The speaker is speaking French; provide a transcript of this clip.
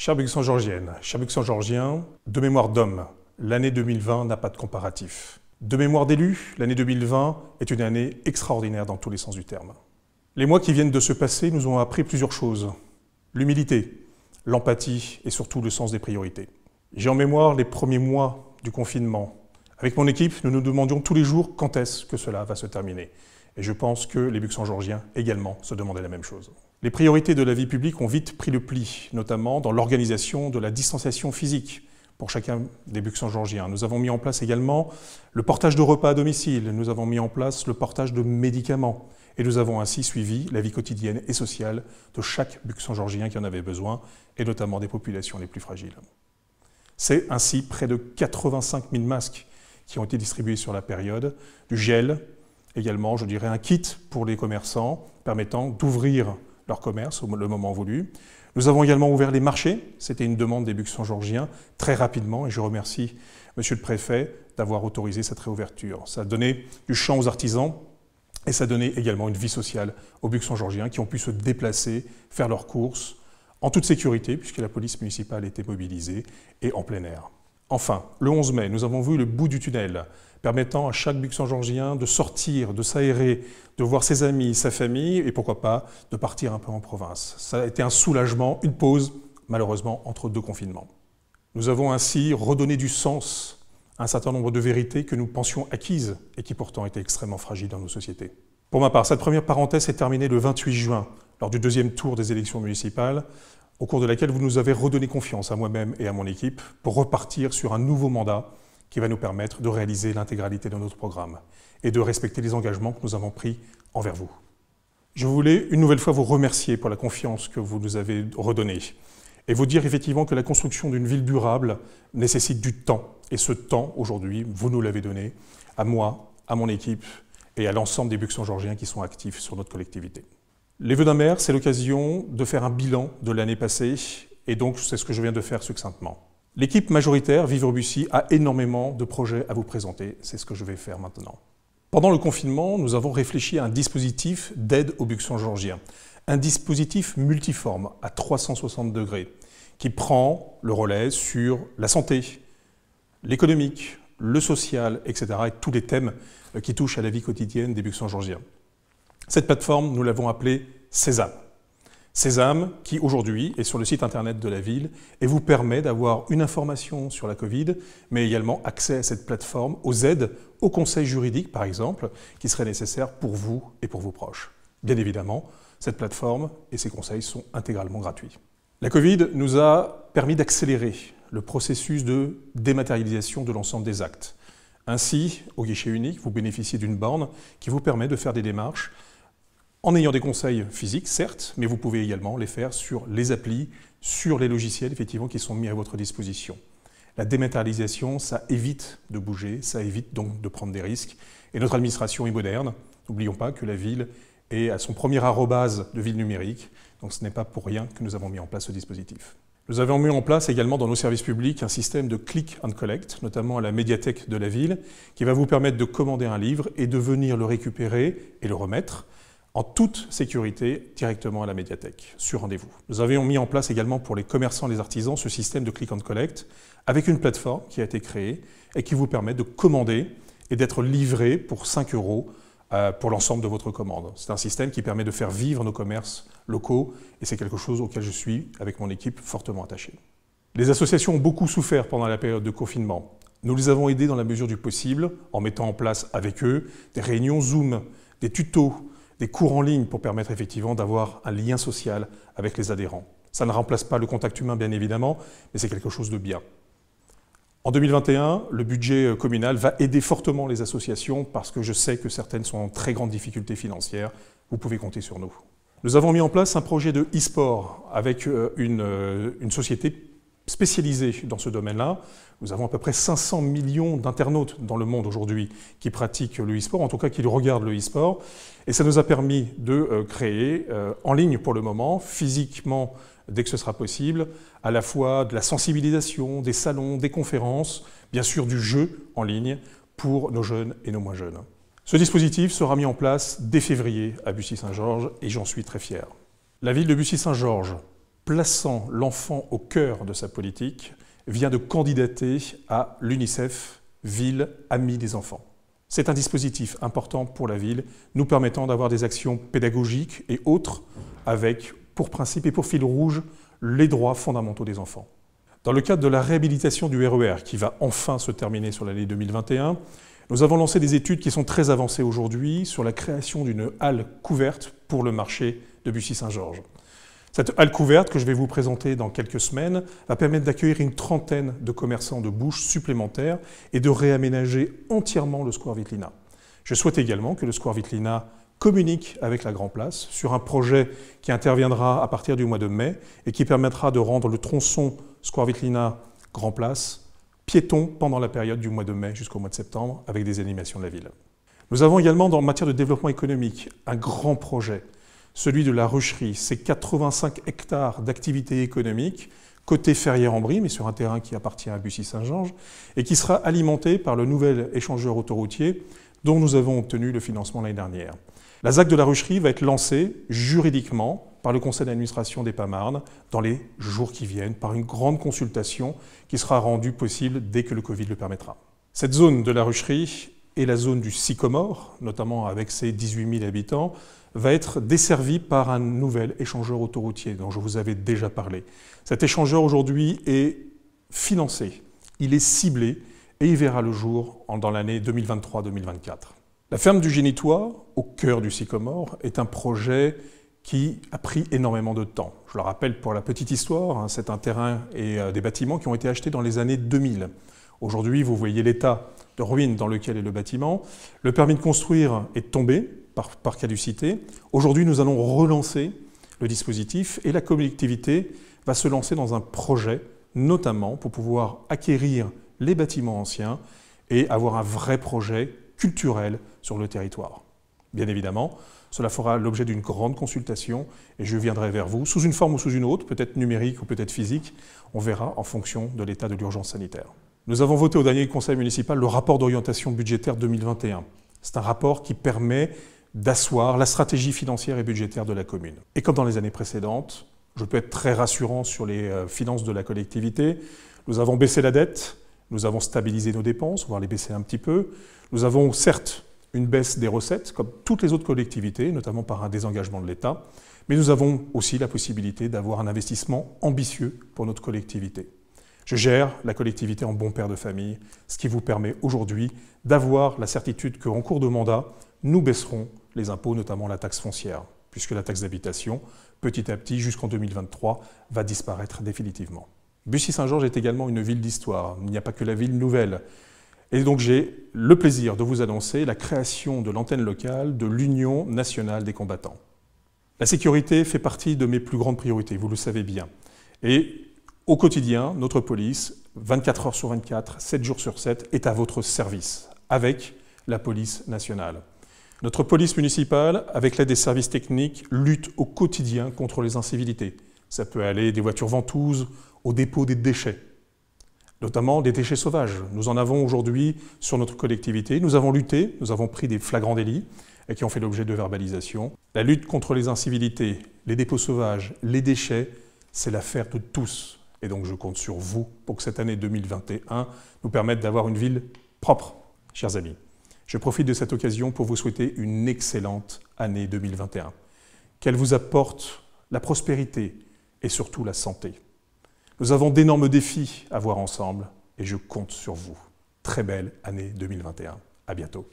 charbux en chers georgien de mémoire d'homme, l'année 2020 n'a pas de comparatif. De mémoire d'élu, l'année 2020 est une année extraordinaire dans tous les sens du terme. Les mois qui viennent de se passer nous ont appris plusieurs choses. L'humilité, l'empathie et surtout le sens des priorités. J'ai en mémoire les premiers mois du confinement. Avec mon équipe, nous nous demandions tous les jours quand est-ce que cela va se terminer. Et je pense que les Buxans également se demandaient la même chose. Les priorités de la vie publique ont vite pris le pli, notamment dans l'organisation de la distanciation physique pour chacun des Buxans-Georgiens. Nous avons mis en place également le portage de repas à domicile, nous avons mis en place le portage de médicaments, et nous avons ainsi suivi la vie quotidienne et sociale de chaque buxens georgien qui en avait besoin, et notamment des populations les plus fragiles. C'est ainsi près de 85 000 masques qui ont été distribués sur la période, du gel également, je dirais un kit pour les commerçants permettant d'ouvrir leur commerce au moment voulu. Nous avons également ouvert les marchés, c'était une demande des Buxons georgiens, très rapidement, et je remercie Monsieur le Préfet d'avoir autorisé cette réouverture. Ça a donné du champ aux artisans, et ça donné également une vie sociale aux Buxons georgiens qui ont pu se déplacer, faire leurs courses en toute sécurité puisque la police municipale était mobilisée et en plein air. Enfin, le 11 mai, nous avons vu le bout du tunnel, permettant à chaque Luxembourgien de sortir, de s'aérer, de voir ses amis, sa famille, et pourquoi pas de partir un peu en province. Ça a été un soulagement, une pause, malheureusement, entre deux confinements. Nous avons ainsi redonné du sens à un certain nombre de vérités que nous pensions acquises et qui pourtant étaient extrêmement fragiles dans nos sociétés. Pour ma part, cette première parenthèse est terminée le 28 juin, lors du deuxième tour des élections municipales, au cours de laquelle vous nous avez redonné confiance à moi-même et à mon équipe pour repartir sur un nouveau mandat qui va nous permettre de réaliser l'intégralité de notre programme et de respecter les engagements que nous avons pris envers vous. Je voulais une nouvelle fois vous remercier pour la confiance que vous nous avez redonnée et vous dire effectivement que la construction d'une ville durable nécessite du temps. Et ce temps, aujourd'hui, vous nous l'avez donné à moi, à mon équipe et à l'ensemble des Buxons georgiens qui sont actifs sur notre collectivité. Les vœux d'un maire, c'est l'occasion de faire un bilan de l'année passée, et donc c'est ce que je viens de faire succinctement. L'équipe majoritaire Vivre Bussy a énormément de projets à vous présenter, c'est ce que je vais faire maintenant. Pendant le confinement, nous avons réfléchi à un dispositif d'aide aux buxons georgiens, un dispositif multiforme à 360 degrés qui prend le relais sur la santé, l'économique, le social, etc. et tous les thèmes euh, qui touchent à la vie quotidienne des buxons georgiens. Cette plateforme, nous l'avons appelée Sésame. Sésame qui aujourd'hui est sur le site internet de la ville et vous permet d'avoir une information sur la Covid, mais également accès à cette plateforme, aux aides, aux conseils juridiques par exemple, qui seraient nécessaires pour vous et pour vos proches. Bien évidemment, cette plateforme et ses conseils sont intégralement gratuits. La Covid nous a permis d'accélérer le processus de dématérialisation de l'ensemble des actes. Ainsi, au guichet unique, vous bénéficiez d'une borne qui vous permet de faire des démarches en ayant des conseils physiques, certes, mais vous pouvez également les faire sur les applis, sur les logiciels effectivement qui sont mis à votre disposition. La dématérialisation, ça évite de bouger, ça évite donc de prendre des risques. Et notre administration est moderne. N'oublions pas que la ville est à son premier arrobase de ville numérique, donc ce n'est pas pour rien que nous avons mis en place ce dispositif. Nous avons mis en place également dans nos services publics un système de click and collect, notamment à la médiathèque de la ville, qui va vous permettre de commander un livre et de venir le récupérer et le remettre en toute sécurité directement à la médiathèque, sur rendez-vous. Nous avions mis en place également pour les commerçants et les artisans ce système de click and collect avec une plateforme qui a été créée et qui vous permet de commander et d'être livré pour 5 euros euh, pour l'ensemble de votre commande. C'est un système qui permet de faire vivre nos commerces locaux et c'est quelque chose auquel je suis, avec mon équipe, fortement attaché. Les associations ont beaucoup souffert pendant la période de confinement. Nous les avons aidés dans la mesure du possible en mettant en place avec eux des réunions Zoom, des tutos, des cours en ligne pour permettre effectivement d'avoir un lien social avec les adhérents. Ça ne remplace pas le contact humain, bien évidemment, mais c'est quelque chose de bien. En 2021, le budget euh, communal va aider fortement les associations parce que je sais que certaines sont en très grande difficulté financière. Vous pouvez compter sur nous. Nous avons mis en place un projet de e-sport avec euh, une, euh, une société spécialisés dans ce domaine-là. Nous avons à peu près 500 millions d'internautes dans le monde aujourd'hui qui pratiquent le e-sport, en tout cas qui regardent le e-sport. Et ça nous a permis de euh, créer, euh, en ligne pour le moment, physiquement, dès que ce sera possible, à la fois de la sensibilisation, des salons, des conférences, bien sûr du jeu en ligne pour nos jeunes et nos moins jeunes. Ce dispositif sera mis en place dès février à Bussy-Saint-Georges et j'en suis très fier. La ville de Bussy-Saint-Georges plaçant l'enfant au cœur de sa politique, vient de candidater à l'UNICEF, ville amie des enfants. C'est un dispositif important pour la ville, nous permettant d'avoir des actions pédagogiques et autres, avec pour principe et pour fil rouge les droits fondamentaux des enfants. Dans le cadre de la réhabilitation du RER, e qui va enfin se terminer sur l'année 2021, nous avons lancé des études qui sont très avancées aujourd'hui sur la création d'une halle couverte pour le marché de Bussy-Saint-Georges. Cette halle couverte que je vais vous présenter dans quelques semaines va permettre d'accueillir une trentaine de commerçants de bouche supplémentaires et de réaménager entièrement le square Vitlina. Je souhaite également que le square Vitlina communique avec la Grand Place sur un projet qui interviendra à partir du mois de mai et qui permettra de rendre le tronçon square Vitlina Grand Place piéton pendant la période du mois de mai jusqu'au mois de septembre avec des animations de la ville. Nous avons également, dans matière de développement économique, un grand projet celui de la rucherie. C'est 85 hectares d'activité économique côté Ferrières-en-Brie, mais sur un terrain qui appartient à Bussy-Saint-Georges, et qui sera alimenté par le nouvel échangeur autoroutier dont nous avons obtenu le financement l'année dernière. La ZAC de la rucherie va être lancée juridiquement par le conseil d'administration des Pamarnes dans les jours qui viennent, par une grande consultation qui sera rendue possible dès que le Covid le permettra. Cette zone de la rucherie et la zone du Sycomore, notamment avec ses 18 000 habitants, va être desservie par un nouvel échangeur autoroutier dont je vous avais déjà parlé. Cet échangeur aujourd'hui est financé, il est ciblé et il verra le jour dans l'année 2023-2024. La ferme du Génitois, au cœur du Sycomore, est un projet qui a pris énormément de temps. Je le rappelle pour la petite histoire, hein, c'est un terrain et euh, des bâtiments qui ont été achetés dans les années 2000. Aujourd'hui, vous voyez l'état de ruine dans lequel est le bâtiment. Le permis de construire est tombé par, par caducité. Aujourd'hui, nous allons relancer le dispositif et la collectivité va se lancer dans un projet, notamment pour pouvoir acquérir les bâtiments anciens et avoir un vrai projet culturel sur le territoire. Bien évidemment, cela fera l'objet d'une grande consultation et je viendrai vers vous sous une forme ou sous une autre, peut-être numérique ou peut-être physique, on verra en fonction de l'état de l'urgence sanitaire. Nous avons voté au dernier Conseil municipal le rapport d'orientation budgétaire 2021. C'est un rapport qui permet d'asseoir la stratégie financière et budgétaire de la commune. Et comme dans les années précédentes, je peux être très rassurant sur les euh, finances de la collectivité. Nous avons baissé la dette, nous avons stabilisé nos dépenses, voire les baisser un petit peu. Nous avons certes une baisse des recettes, comme toutes les autres collectivités, notamment par un désengagement de l'État, mais nous avons aussi la possibilité d'avoir un investissement ambitieux pour notre collectivité. Je gère la collectivité en bon père de famille, ce qui vous permet aujourd'hui d'avoir la certitude qu'en cours de mandat, nous baisserons les impôts, notamment la taxe foncière, puisque la taxe d'habitation, petit à petit, jusqu'en 2023, va disparaître définitivement. Bussy-Saint-Georges est également une ville d'histoire. Il n'y a pas que la ville nouvelle. Et donc j'ai le plaisir de vous annoncer la création de l'antenne locale de l'Union nationale des combattants. La sécurité fait partie de mes plus grandes priorités, vous le savez bien. Et au quotidien, notre police, 24 heures sur 24, 7 jours sur 7, est à votre service, avec la police nationale. Notre police municipale, avec l'aide des services techniques, lutte au quotidien contre les incivilités. Ça peut aller des voitures ventouses au dépôt des déchets, notamment des déchets sauvages. Nous en avons aujourd'hui sur notre collectivité. Nous avons lutté, nous avons pris des flagrants délits qui ont fait l'objet de verbalisation. La lutte contre les incivilités, les dépôts sauvages, les déchets, c'est l'affaire de tous. Et donc je compte sur vous pour que cette année 2021 nous permette d'avoir une ville propre, chers amis. Je profite de cette occasion pour vous souhaiter une excellente année 2021. Qu'elle vous apporte la prospérité et surtout la santé. Nous avons d'énormes défis à voir ensemble et je compte sur vous. Très belle année 2021. À bientôt.